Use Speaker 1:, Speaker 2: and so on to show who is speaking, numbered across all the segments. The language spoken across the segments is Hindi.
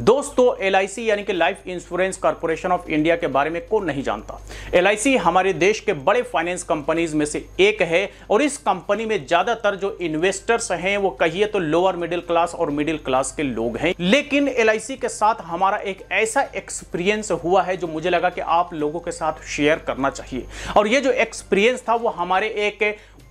Speaker 1: दोस्तों एल यानी कि life insurance corporation of India के बारे में कौन नहीं जानता एल हमारे देश के बड़े फाइनेंस कंपनीज में से एक है और इस कंपनी में ज्यादातर जो इन्वेस्टर्स हैं वो कहिए तो लोअर मिडिल क्लास और मिडिल क्लास के लोग हैं लेकिन एल के साथ हमारा एक ऐसा एक्सपीरियंस हुआ है जो मुझे लगा कि आप लोगों के साथ शेयर करना चाहिए और ये जो एक्सपीरियंस था वो हमारे एक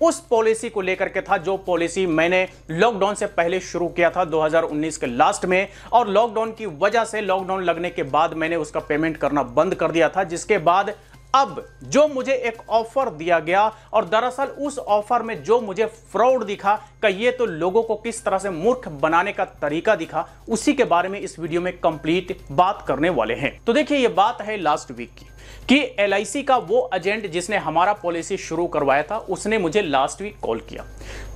Speaker 1: उस पॉलिसी को लेकर के था जो पॉलिसी मैंने लॉकडाउन से पहले शुरू किया था 2019 के लास्ट में और लॉकडाउन की वजह से लॉकडाउन लगने के बाद मैंने उसका पेमेंट करना बंद कर दिया था जिसके बाद अब जो मुझे एक ऑफर दिया गया और दरअसल उस ऑफर में जो मुझे फ्रॉड दिखा कहिए तो लोगों को किस तरह से मूर्ख बनाने का तरीका दिखा उसी के बारे में इस वीडियो में कंप्लीट बात करने वाले हैं तो देखिए ये बात है लास्ट वीक की कि एल का वो एजेंट जिसने हमारा पॉलिसी शुरू करवाया था उसने मुझे लास्ट वीक कॉल किया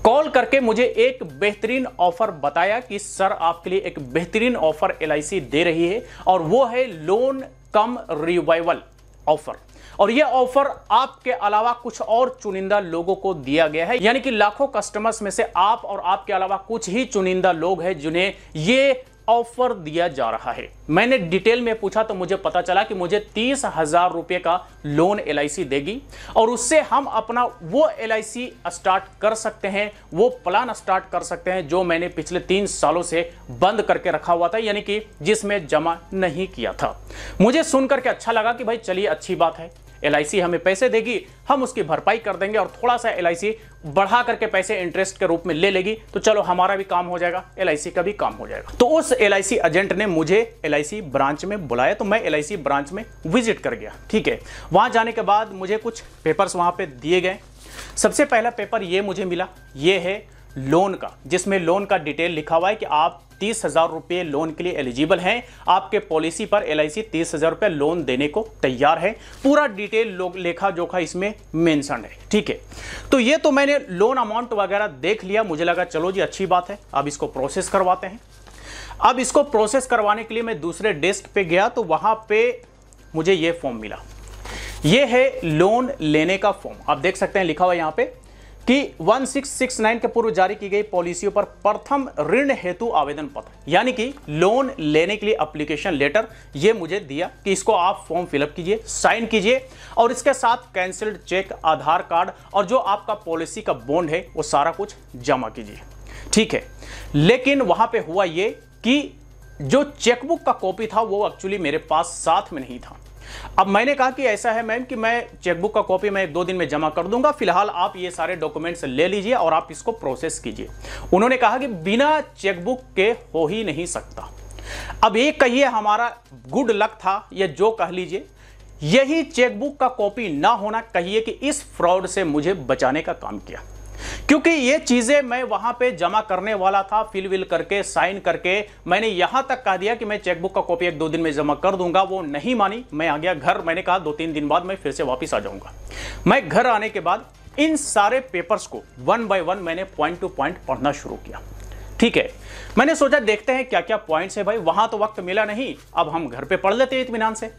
Speaker 1: कॉल करके मुझे एक बेहतरीन ऑफर बताया कि सर आपके लिए एक बेहतरीन ऑफर एल दे रही है और वो है लोन कम रिवाइवल ऑफर और यह ऑफर आपके अलावा कुछ और चुनिंदा लोगों को दिया गया है यानी कि लाखों कस्टमर्स में से आप और आपके अलावा कुछ ही चुनिंदा लोग हैं जिन्हें ये ऑफर दिया जा रहा है मैंने डिटेल में पूछा तो मुझे पता चला कि मुझे तीस हजार रुपए का लोन एल देगी और उससे हम अपना वो एल स्टार्ट कर सकते हैं वो प्लान स्टार्ट कर सकते हैं जो मैंने पिछले तीन सालों से बंद करके रखा हुआ था यानी कि जिसमें जमा नहीं किया था मुझे सुनकर के अच्छा लगा कि भाई चलिए अच्छी बात है एलआईसी हमें पैसे देगी हम उसकी भरपाई कर देंगे और थोड़ा सा एल बढ़ा करके पैसे इंटरेस्ट के रूप में ले लेगी तो चलो हमारा भी काम हो जाएगा एल का भी काम हो जाएगा तो उस एल एजेंट ने मुझे एल ब्रांच में बुलाया तो मैं एल ब्रांच में विजिट कर गया ठीक है वहां जाने के बाद मुझे कुछ पेपर्स वहां पर दिए गए सबसे पहला पेपर ये मुझे मिला ये है लोन का जिसमें लोन का डिटेल लिखा हुआ है कि आप तीस हजार रुपये लोन के लिए एलिजिबल हैं आपके पॉलिसी पर एल आई सी तीस हजार रुपये लोन देने को तैयार है पूरा डिटेल लेखा जोखा इसमें मेंशन है ठीक है तो ये तो मैंने लोन अमाउंट वगैरह देख लिया मुझे लगा चलो जी अच्छी बात है अब इसको प्रोसेस करवाते हैं अब इसको प्रोसेस करवाने के लिए मैं दूसरे डेस्क पे गया तो वहां पे मुझे ये फॉर्म मिला ये है लोन लेने का फॉर्म आप देख सकते हैं लिखा हुआ यहाँ पे कि 1669 के पूर्व जारी की गई पॉलिसियों पर प्रथम ऋण हेतु आवेदन पत्र यानी कि लोन लेने के लिए अप्लीकेशन लेटर ये मुझे दिया कि इसको आप फॉर्म फिलअप कीजिए साइन कीजिए और इसके साथ कैंसिल्ड चेक आधार कार्ड और जो आपका पॉलिसी का बॉन्ड है वो सारा कुछ जमा कीजिए ठीक है लेकिन वहां पर हुआ ये कि जो चेकबुक का कॉपी था वो एक्चुअली मेरे पास साथ में नहीं था अब मैंने कहा कि ऐसा है मैम कि मैं चेकबुक का कॉपी मैं एक दो दिन में जमा कर दूंगा फिलहाल आप ये सारे डॉक्यूमेंट्स ले लीजिए और आप इसको प्रोसेस कीजिए उन्होंने कहा कि बिना चेकबुक के हो ही नहीं सकता अब ये कहिए हमारा गुड लक था या जो कह लीजिए यही चेकबुक का कॉपी ना होना कहिए कि इस फ्रॉड से मुझे बचाने का काम किया क्योंकि ये चीज़ें मैं वहां पे जमा करने वाला था फिल विल करके साइन करके मैंने यहां तक कहा दिया कि मैं चेकबुक का कॉपी एक दो दिन में जमा कर दूंगा वो नहीं मानी मैं आ गया घर मैंने कहा दो तीन दिन बाद मैं फिर से वापस आ जाऊंगा मैं घर आने के बाद इन सारे पेपर्स को वन बाय वन मैंने पॉइंट टू पॉइंट पढ़ना शुरू किया ठीक है मैंने सोचा देखते हैं क्या क्या पॉइंट्स है भाई वहां तो वक्त मिला नहीं अब हम घर पे पढ़ लेते हैं इतमान से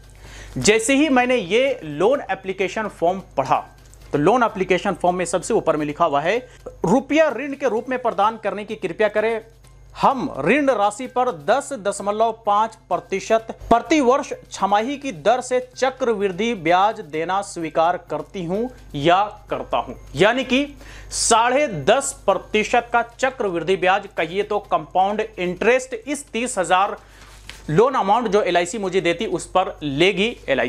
Speaker 1: जैसे ही मैंने ये लोन एप्लीकेशन फॉर्म पढ़ा तो लोन एप्लीकेशन फॉर्म में सबसे ऊपर में लिखा हुआ है रुपया ऋण के रूप में प्रदान करने की कृपया करें हम ऋण राशि पर दस दशमलव पांच प्रतिशत प्रतिवर्ष छमाही की दर से चक्रवृद्धि ब्याज देना स्वीकार करती हूं या करता हूं यानी कि साढ़े दस प्रतिशत का चक्रवृद्धि ब्याज कहिए तो कंपाउंड इंटरेस्ट इस तीस हजार लोन अमाउंट जो एल मुझे देती उस पर लेगी एल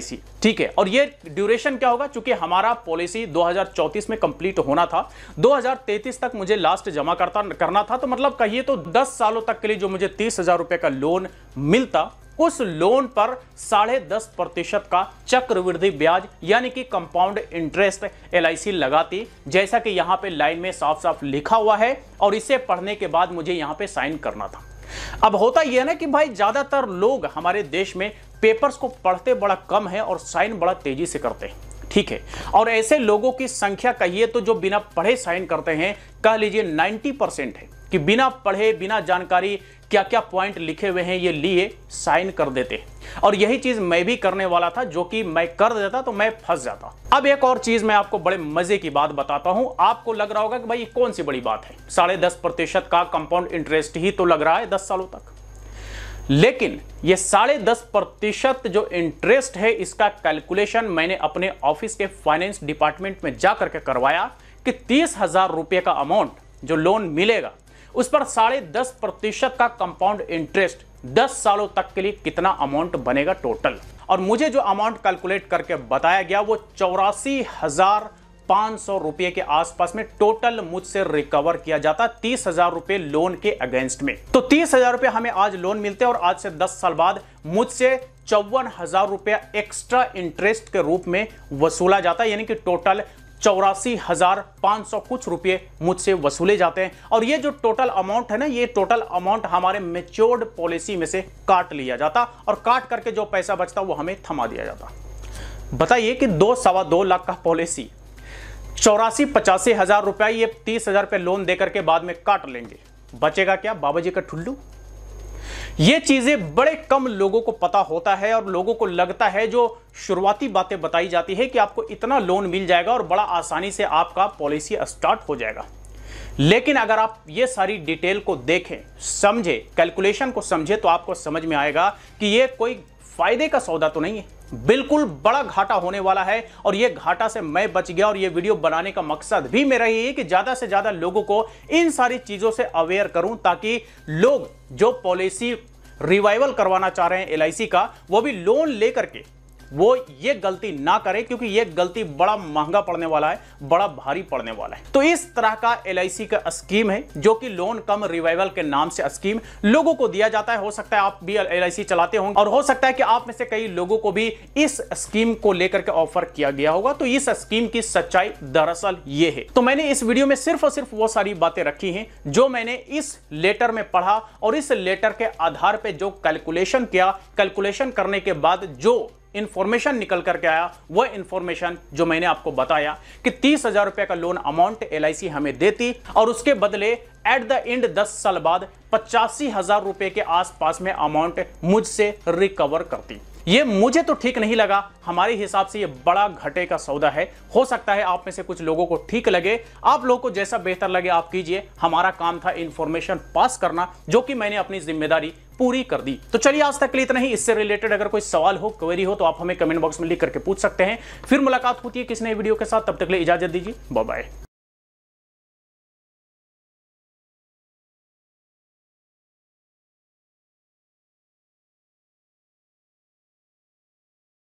Speaker 1: ठीक है और ये ड्यूरेशन क्या होगा चूंकि हमारा पॉलिसी 2034 में कंप्लीट होना था 2033 तक मुझे लास्ट जमा करता करना था तो मतलब कहिए तो 10 सालों तक के लिए जो मुझे तीस हजार रुपए का लोन मिलता उस लोन पर साढ़े दस प्रतिशत का चक्रवृद्धि ब्याज यानी कि कंपाउंड इंटरेस्ट एल लगाती जैसा कि यहाँ पे लाइन में साफ साफ लिखा हुआ है और इसे पढ़ने के बाद मुझे यहाँ पे साइन करना था अब होता यह ना कि भाई ज्यादातर लोग हमारे देश में पेपर्स को पढ़ते बड़ा कम है और साइन बड़ा तेजी से करते हैं ठीक है और ऐसे लोगों की संख्या कहिए तो जो बिना पढ़े साइन करते हैं कह लीजिए 90 परसेंट है कि बिना पढ़े बिना जानकारी क्या क्या पॉइंट लिखे हुए हैं ये लिए साइन कर देते हैं और यही चीज मैं भी करने वाला था जो कि मैं कर देता तो मैं फंस जाता अब एक और चीज मैं आपको बड़े मजे की बात बताता हूं आपको लग रहा होगा कि भाई कौन सी बड़ी बात है साढ़े दस प्रतिशत का कंपाउंड इंटरेस्ट ही तो लग रहा है दस सालों तक लेकिन ये साढ़े दस प्रतिशत जो इंटरेस्ट है इसका कैलकुलेशन मैंने अपने ऑफिस के फाइनेंस डिपार्टमेंट में जा करके करवाया कि तीस हजार रुपये का अमाउंट जो लोन मिलेगा उस पर साढ़े दस प्रतिशत का कंपाउंड इंटरेस्ट दस सालों तक के लिए कितना अमाउंट बनेगा टोटल और मुझे जो अमाउंट कैलकुलेट करके बताया गया वो चौरासी हजार पाँच रुपए के आसपास में टोटल मुझसे रिकवर किया जाता तीस हजार रुपए लोन के अगेंस्ट में तो तीस हजार रुपए हमें आज लोन मिलते हैं और आज से दस साल बाद मुझसे चौवन हजार रुपया एक्स्ट्रा इंटरेस्ट के रूप में वसूला जाता है यानी कि टोटल चौरासी हजार पाँच सौ कुछ रुपये मुझसे वसूले जाते हैं और ये जो टोटल अमाउंट है ना ये टोटल अमाउंट हमारे मेच्योर्ड पॉलिसी में से काट लिया जाता और काट करके जो पैसा बचता वो हमें थमा दिया जाता बताइए कि दो सवा दो लाख का पॉलिसी चौरासी पचासी हजार रुपया ये तीस हजार रुपये लोन दे करके बाद में काट लेंगे बचेगा क्या बाबा जी का ठुल्लू ये चीजें बड़े कम लोगों को पता होता है और लोगों को लगता है जो शुरुआती बातें बताई जाती है कि आपको इतना लोन मिल जाएगा और बड़ा आसानी से आपका पॉलिसी स्टार्ट हो जाएगा लेकिन अगर आप ये सारी डिटेल को देखें समझे कैलकुलेशन को समझे तो आपको समझ में आएगा कि यह कोई फायदे का सौदा तो नहीं है बिल्कुल बड़ा घाटा होने वाला है और यह घाटा से मैं बच गया और यह वीडियो बनाने का मकसद भी मेरा यही है कि ज्यादा से ज्यादा लोगों को इन सारी चीजों से अवेयर करूं ताकि लोग जो पॉलिसी रिवाइवल करवाना चाह रहे हैं एल का वो भी लोन लेकर के वो ये गलती ना करे क्योंकि ये गलती बड़ा महंगा पड़ने वाला है बड़ा भारी पड़ने वाला है तो इस तरह का एल का स्कीम है जो कि लोन कम रिवाइवल के नाम से स्कीम लोगों को दिया जाता है हो सकता है आप भी एल चलाते होंगे और हो सकता है कि आप में से कई लोगों को भी इस स्कीम को लेकर के ऑफर किया गया होगा तो इस स्कीम की सच्चाई दरअसल ये है तो मैंने इस वीडियो में सिर्फ और सिर्फ वो सारी बातें रखी हैं जो मैंने इस लेटर में पढ़ा और इस लेटर के आधार पर जो कैलकुलेशन किया कैलकुलेशन करने के बाद जो इन्फॉर्मेशन निकल करके आया वह इन्फॉर्मेशन जो मैंने आपको बताया कि तीस हजार रुपए का लोन अमाउंट एल हमें देती और उसके बदले एट द एंड दस साल बाद पचासी हजार रुपए के आसपास में अमाउंट मुझसे रिकवर करती ये मुझे तो ठीक नहीं लगा हमारे हिसाब से ये बड़ा घटे का सौदा है हो सकता है आप में से कुछ लोगों को ठीक लगे आप लोगों को जैसा बेहतर लगे आप कीजिए हमारा काम था इंफॉर्मेशन पास करना जो कि मैंने अपनी जिम्मेदारी पूरी कर दी तो चलिए आज तक के लिए इतना ही इससे रिलेटेड अगर कोई सवाल हो क्वेरी हो तो आप हमें कमेंट बॉक्स में लिख करके पूछ सकते हैं फिर मुलाकात होती है किसी नई वीडियो के साथ तब तक लिए इजाजत दीजिए बाय